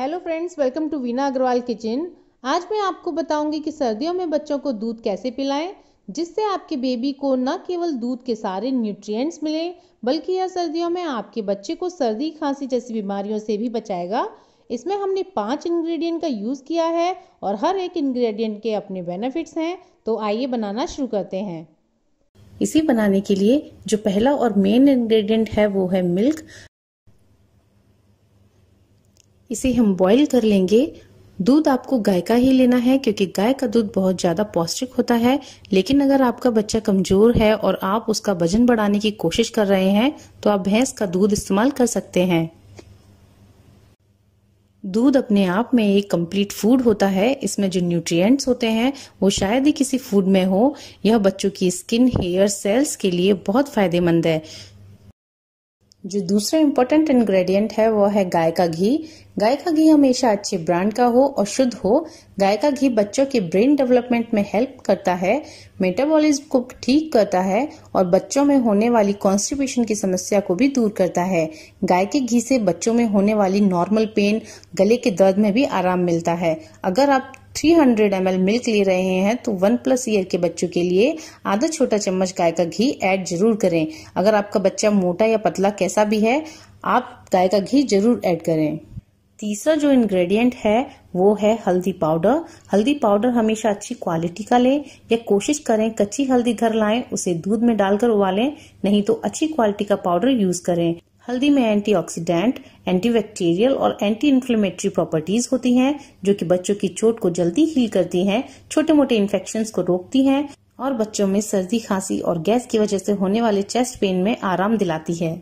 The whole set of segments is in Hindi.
hello friends welcome to Veena Agrawal kitchen आज मैं आपको बताऊंगी कि सर्दियों में बच्चों को दूध कैसे पिलाएं जिससे आपके बेबी को न केवल दूध के सारे न्यूट्रिएंट्स मिले बल्कि यह सर्दियों में आपके बच्चे को सर्दी खांसी जैसी बीमारियों से भी बचाएगा इसमें हमने पाँच इंग्रेडिएंट का यूज़ किया है और हर एक इंग्रेडिएंट के अपने बेनिफिट्स हैं तो आइए बनाना शुरू करते हैं इसे बनाने के लिए जो पहला और मेन इंग्रेडिएंट है वो है मिल्क इसे हम बॉईल कर लेंगे दूध आपको गाय का ही लेना है क्योंकि गाय का दूध बहुत ज़्यादा पौष्टिक होता है लेकिन अगर आपका बच्चा कमज़ोर है और आप उसका वजन बढ़ाने की कोशिश कर रहे हैं तो आप भैंस का दूध इस्तेमाल कर सकते हैं दूध अपने आप में एक कंप्लीट फूड होता है इसमें जो न्यूट्रिएंट्स होते हैं वो शायद ही किसी फूड में हो यह बच्चों की स्किन हेयर सेल्स के लिए बहुत फायदेमंद है जो दूसरा इम्पोर्टेंट इंग्रेडिएंट है वो है गाय का घी गाय का घी हमेशा अच्छे ब्रांड का हो और शुद्ध हो गाय का घी बच्चों के ब्रेन डेवलपमेंट में हेल्प करता है मेटाबॉलिज्म को ठीक करता है और बच्चों में होने वाली कॉन्स्टिपेशन की समस्या को भी दूर करता है गाय के घी से बच्चों में होने वाली नॉर्मल पेन गले के दर्द में भी आराम मिलता है अगर आप 300 ml मिल्क ले रहे हैं तो वन प्लस ईयर के बच्चों के लिए आधा छोटा चम्मच गाय का घी ऐड जरूर करें अगर आपका बच्चा मोटा या पतला कैसा भी है आप गाय का घी जरूर ऐड करें तीसरा जो इंग्रेडिएंट है वो है हल्दी पाउडर हल्दी पाउडर हमेशा अच्छी क्वालिटी का लें या कोशिश करें कच्ची हल्दी घर लाएं उसे दूध में डालकर उबालें नहीं तो अच्छी क्वालिटी का पाउडर यूज करें हल्दी में एंटीऑक्सीडेंट, एंटीबैक्टीरियल और एंटी इन्फ्लेमेटरी प्रॉपर्टीज होती हैं जो कि बच्चों की चोट को जल्दी हील करती हैं, छोटे मोटे इन्फेक्शन को रोकती हैं और बच्चों में सर्दी खांसी और गैस की वजह से होने वाले चेस्ट पेन में आराम दिलाती है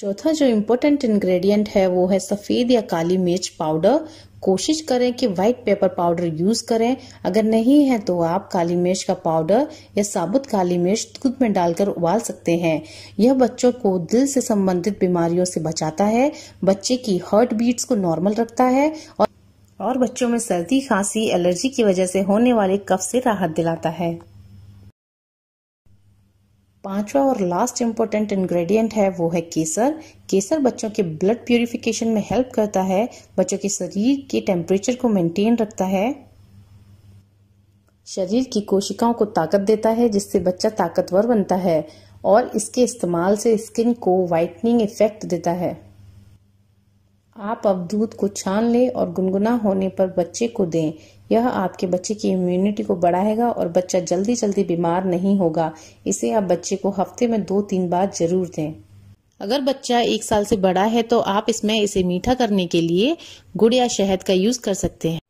चौथा जो इम्पोर्टेंट इंग्रेडिएंट है वो है सफ़ेद या काली मिर्च पाउडर कोशिश करें कि वाइट पेपर पाउडर यूज़ करें अगर नहीं है तो आप काली मिर्च का पाउडर या साबुत काली मिर्च दूध में डालकर उबाल सकते हैं यह बच्चों को दिल से संबंधित बीमारियों से बचाता है बच्चे की हार्ट बीट्स को नॉर्मल रखता है और और बच्चों में सर्दी खांसी एलर्जी की वजह से होने वाले कफ से राहत दिलाता है पांचवा और लास्ट इम्पोर्टेंट इंग्रेडिएंट है वो है केसर केसर बच्चों के ब्लड प्योरिफिकेशन में हेल्प करता है बच्चों के शरीर के टेम्परेचर को मेंटेन रखता है शरीर की कोशिकाओं को ताकत देता है जिससे बच्चा ताकतवर बनता है और इसके इस्तेमाल से स्किन को वाइटनिंग इफेक्ट देता है आप अब दूध को छान लें और गुनगुना होने पर बच्चे को दें यह आपके बच्चे की इम्यूनिटी को बढ़ाएगा और बच्चा जल्दी जल्दी बीमार नहीं होगा इसे आप बच्चे को हफ्ते में दो तीन बार जरूर दें अगर बच्चा एक साल से बड़ा है तो आप इसमें इसे मीठा करने के लिए गुड़ या शहद का यूज कर सकते हैं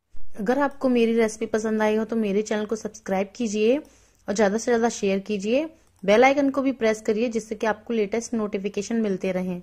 अगर आपको मेरी रेसिपी पसंद आई हो तो मेरे चैनल को सब्सक्राइब कीजिए और ज्यादा से ज्यादा शेयर कीजिए बेल आइकन को भी प्रेस करिए जिससे कि आपको लेटेस्ट नोटिफिकेशन मिलते रहें